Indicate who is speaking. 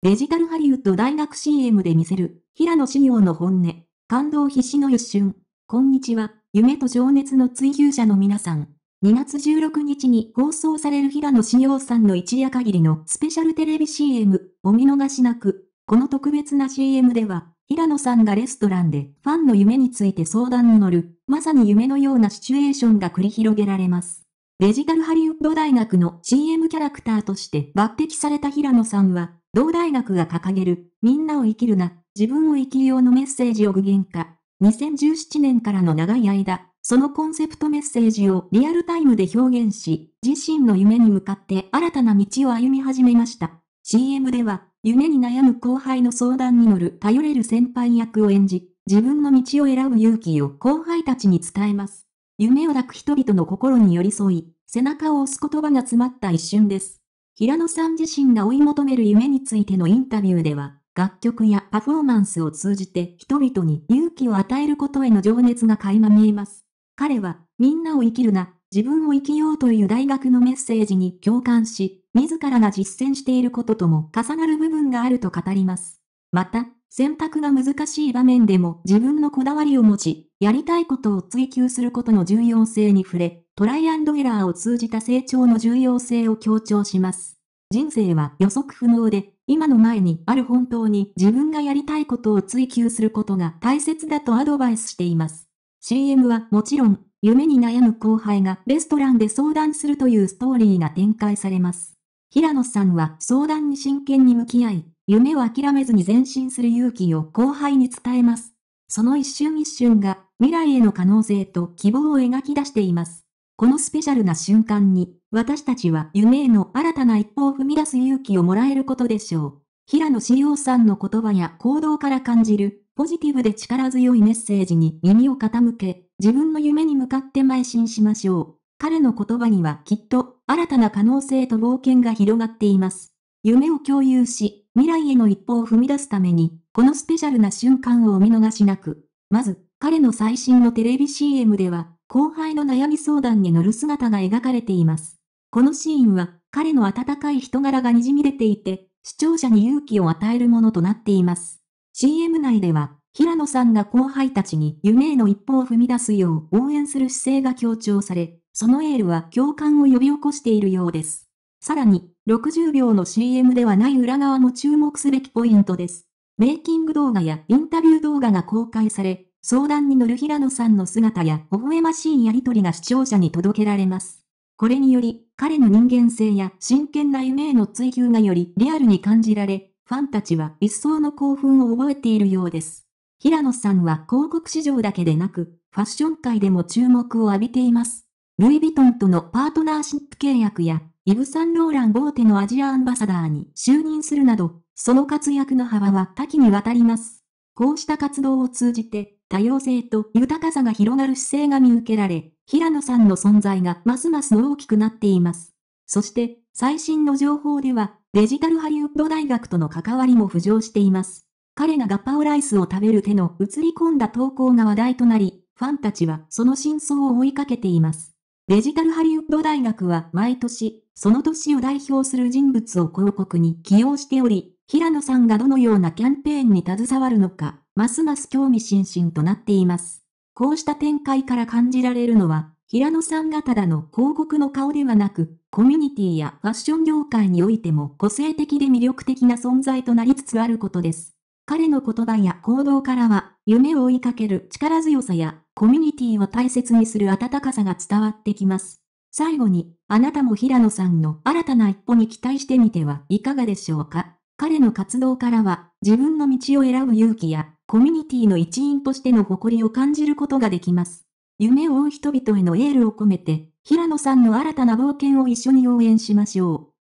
Speaker 1: デジタルハリウッド大学 CM で見せる、平野紫耀の本音。感動必死の一瞬。こんにちは、夢と情熱の追求者の皆さん。2月16日に放送される平野紫耀さんの一夜限りのスペシャルテレビ CM、お見逃しなく。この特別な CM では、平野さんがレストランでファンの夢について相談に乗る、まさに夢のようなシチュエーションが繰り広げられます。デジタルハリウッド大学の CM キャラクターとして抜擢された平野さんは、同大学が掲げる、みんなを生きるな、自分を生きようのメッセージを具現化。2017年からの長い間、そのコンセプトメッセージをリアルタイムで表現し、自身の夢に向かって新たな道を歩み始めました。CM では、夢に悩む後輩の相談に乗る頼れる先輩役を演じ、自分の道を選ぶ勇気を後輩たちに伝えます。夢を抱く人々の心に寄り添い、背中を押す言葉が詰まった一瞬です。平野さん自身が追い求める夢についてのインタビューでは、楽曲やパフォーマンスを通じて人々に勇気を与えることへの情熱が垣間見えます。彼は、みんなを生きるな、自分を生きようという大学のメッセージに共感し、自らが実践していることとも重なる部分があると語ります。また、選択が難しい場面でも自分のこだわりを持ち、やりたいことを追求することの重要性に触れ、トライアンドエラーを通じた成長の重要性を強調します。人生は予測不能で、今の前にある本当に自分がやりたいことを追求することが大切だとアドバイスしています。CM はもちろん、夢に悩む後輩がレストランで相談するというストーリーが展開されます。平野さんは相談に真剣に向き合い、夢を諦めずに前進する勇気を後輩に伝えます。その一瞬一瞬が未来への可能性と希望を描き出しています。このスペシャルな瞬間に、私たちは夢への新たな一歩を踏み出す勇気をもらえることでしょう。平野志陽さんの言葉や行動から感じる、ポジティブで力強いメッセージに耳を傾け、自分の夢に向かって邁進しましょう。彼の言葉にはきっと、新たな可能性と冒険が広がっています。夢を共有し、未来への一歩を踏み出すために、このスペシャルな瞬間をお見逃しなく。まず、彼の最新のテレビ CM では、後輩の悩み相談に乗る姿が描かれています。このシーンは、彼の温かい人柄がにじみ出ていて、視聴者に勇気を与えるものとなっています。CM 内では、平野さんが後輩たちに夢への一歩を踏み出すよう応援する姿勢が強調され、そのエールは共感を呼び起こしているようです。さらに、60秒の CM ではない裏側も注目すべきポイントです。メイキング動画やインタビュー動画が公開され、相談に乗る平野さんの姿や微笑ましいやりとりが視聴者に届けられます。これにより、彼の人間性や真剣な夢への追求がよりリアルに感じられ、ファンたちは一層の興奮を覚えているようです。平野さんは広告市場だけでなく、ファッション界でも注目を浴びています。ルイ・ヴィトンとのパートナーシップ契約や、イブ・サンローラン・ボーテのアジアアンバサダーに就任するなど、その活躍の幅は多岐にわたります。こうした活動を通じて、多様性と豊かさが広がる姿勢が見受けられ、平野さんの存在がますます大きくなっています。そして、最新の情報では、デジタルハリウッド大学との関わりも浮上しています。彼がガパオライスを食べる手の映り込んだ投稿が話題となり、ファンたちはその真相を追いかけています。デジタルハリウッド大学は毎年、その年を代表する人物を広告に起用しており、平野さんがどのようなキャンペーンに携わるのか、ますます興味津々となっています。こうした展開から感じられるのは、平野さんがただの広告の顔ではなく、コミュニティやファッション業界においても個性的で魅力的な存在となりつつあることです。彼の言葉や行動からは、夢を追いかける力強さや、コミュニティを大切にする温かさが伝わってきます。最後に、あなたも平野さんの新たな一歩に期待してみてはいかがでしょうか彼の活動からは、自分の道を選ぶ勇気や、コミュニティの一員としての誇りを感じることができます。夢を追う人々へのエールを込めて、平野さんの新たな冒険を一緒に応援しましょう。